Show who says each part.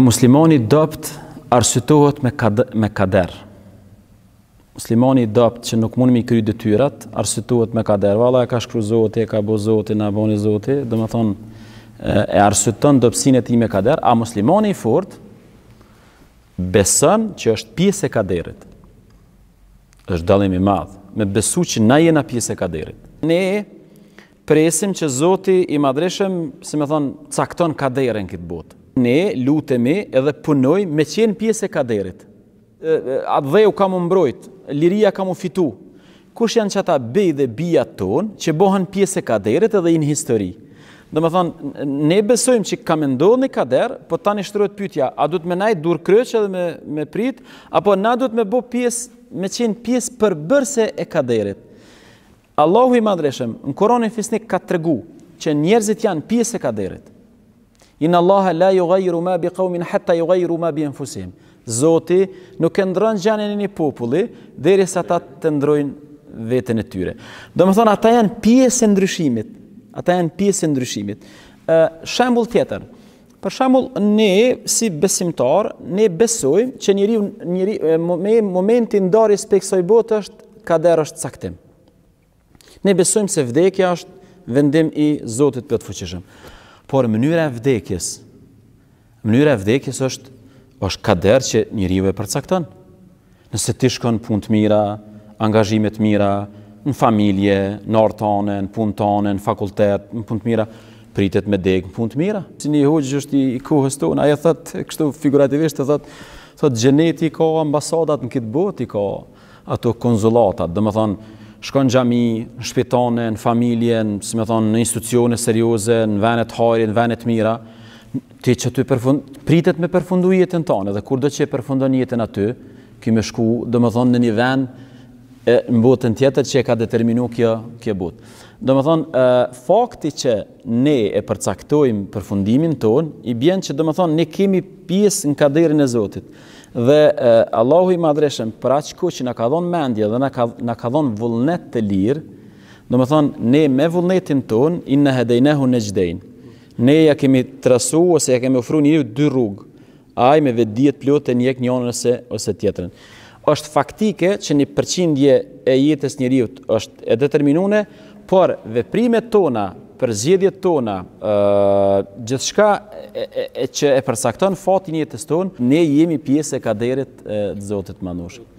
Speaker 1: Muslimoni dopt arsytohet me kader, me kader. Muslimoni dopt që nuk mund mi kry detyrat, arsytohet me kader. Valla e ka shkru Zoti, e ka bo Zoti, na bën Zoti, thonë e arsyton dopsinë e me kader, a muslimoni i fort beson që është pjesë e kaderit. Është dallim i madh me besu që na jena pjesë e kaderit. Ne presim që Zoti i madhreshëm, si më thon, cakton kaderën këtë botë ne lutemi edhe punoj me qenë pjesë e kaderit. Atë dhe u kam u mbrojt, liria kam u fitu. Kush janë që ata bej dhe bija tonë që bohen pjesë e kaderit edhe in histori? Dhe me thonë, ne besojmë që kam e ndohë një kader, po ta një shtërojt pytja, a du të me najtë dur kryqë edhe me, me prit, apo na du të me bo pjesë, me qenë pjesë për bërse e kaderit. Allahu i madreshem, në koronë e fisnik ka të regu që njerëzit janë pjesë e kaderit. Inna Allaha la yughayyiru ma bi qaumin hatta yughayyiru ma bi anfusihim. Zoti nuk e ndronë gjënën e një populli derisa ata të ndrojnë veten e tyre. Domethënë ata janë pjesë e ndryshimit. Ata janë pjesë e ndryshimit. Ë shembull tjetër. Për shembull ne si besimtar, ne besojmë që njeriu njeri, në momentin e ndarjes tek kësaj është kader është caktim. Ne besojmë se vdekja është vendim i Zotit për të fuqishëm por mënyra e vdekjes, mënyra e vdekjes është, është kader që njeriu e përcakton. Nëse ti shkon punë të mira, angazhimet mira, në familje, në ortone, në punë në fakultet, në punë të mira, pritet me degë në punë të mira. Si një hoqë është i kohës tonë, ajo thëtë, kështu figurativisht, të thëtë, thëtë gjeneti ka ambasadat në këtë bot i ka ato konzulatat, dhe më thonë, shkon gjami, në shpitone, në familje, në, si më thonë, në institucione serioze, në venet hajri, në venet mira, ti që ty përfund, pritet me përfundu jetën tonë, dhe kur do që e përfundon jetën aty, ky shku, do thonë, në një vend në botën tjetër që e ka determinu kjo botë. Do me thonë, fakti që ne e përcaktojmë për fundimin tonë, i bjen që do me thonë, ne kemi pjesë në kaderin e Zotit. Dhe Allahu i madreshen, për ku që na ka dhonë mendje dhe na ka dhonë vullnet të lirë, do me thonë, ne me vullnetin tonë, i në hedejnehu në gjdejnë. Ne ja kemi trasu ose ja kemi ofru një dy rrugë, aj me vedijet pëllot e njek njënën ose tjetërën është faktike që një përqindje e jetës njëriut është e determinune, por veprime tona, përzjedjet tona, gjithë shka që e përsakton fatin jetës tonë, ne jemi pjesë e kaderit të zotit manushë.